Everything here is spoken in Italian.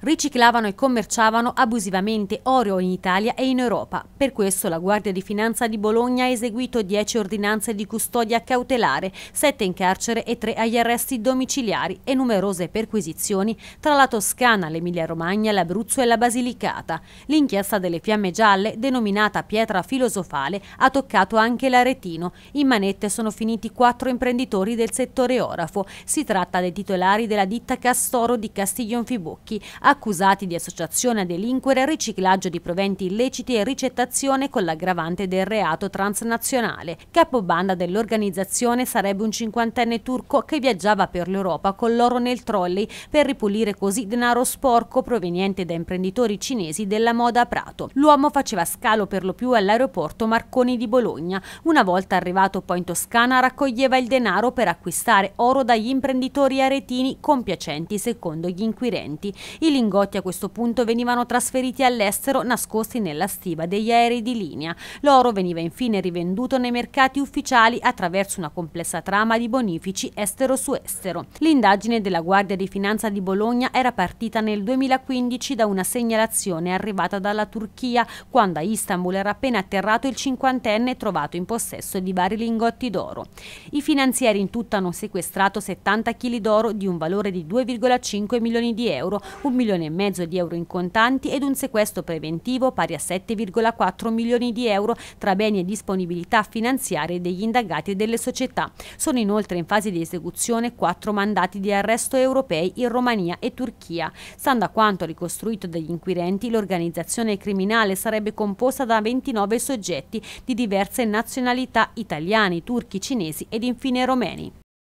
riciclavano e commerciavano abusivamente oro in Italia e in Europa. Per questo la Guardia di Finanza di Bologna ha eseguito 10 ordinanze di custodia cautelare, 7 in carcere e 3 agli arresti domiciliari e numerose perquisizioni tra la Toscana, l'Emilia-Romagna, l'Abruzzo e la Basilicata. L'inchiesta delle fiamme gialle, denominata pietra filosofale, ha toccato anche l'Aretino. In manette sono finiti 4 imprenditori del settore orafo. Si tratta dei titolari della ditta Castoro di Castiglionfibocchi, accusati di associazione a delinquere, riciclaggio di proventi illeciti e ricettazione con l'aggravante del reato transnazionale. Capobanda dell'organizzazione sarebbe un cinquantenne turco che viaggiava per l'Europa con l'oro nel trolley per ripulire così denaro sporco proveniente da imprenditori cinesi della moda a Prato. L'uomo faceva scalo per lo più all'aeroporto Marconi di Bologna. Una volta arrivato poi in Toscana raccoglieva il denaro per acquistare oro dagli imprenditori aretini compiacenti secondo gli inquirenti. Il lingotti a questo punto venivano trasferiti all'estero nascosti nella stiva degli aerei di linea. L'oro veniva infine rivenduto nei mercati ufficiali attraverso una complessa trama di bonifici estero su estero. L'indagine della Guardia di Finanza di Bologna era partita nel 2015 da una segnalazione arrivata dalla Turchia quando a Istanbul era appena atterrato il cinquantenne trovato in possesso di vari lingotti d'oro. I finanzieri in tutto hanno sequestrato 70 kg d'oro di un valore di 2,5 milioni di euro, un milione milione e mezzo di euro in contanti ed un sequestro preventivo pari a 7,4 milioni di euro tra beni e disponibilità finanziarie degli indagati e delle società. Sono inoltre in fase di esecuzione quattro mandati di arresto europei in Romania e Turchia. Stando a quanto ricostruito dagli inquirenti, l'organizzazione criminale sarebbe composta da 29 soggetti di diverse nazionalità italiani, turchi, cinesi ed infine romeni.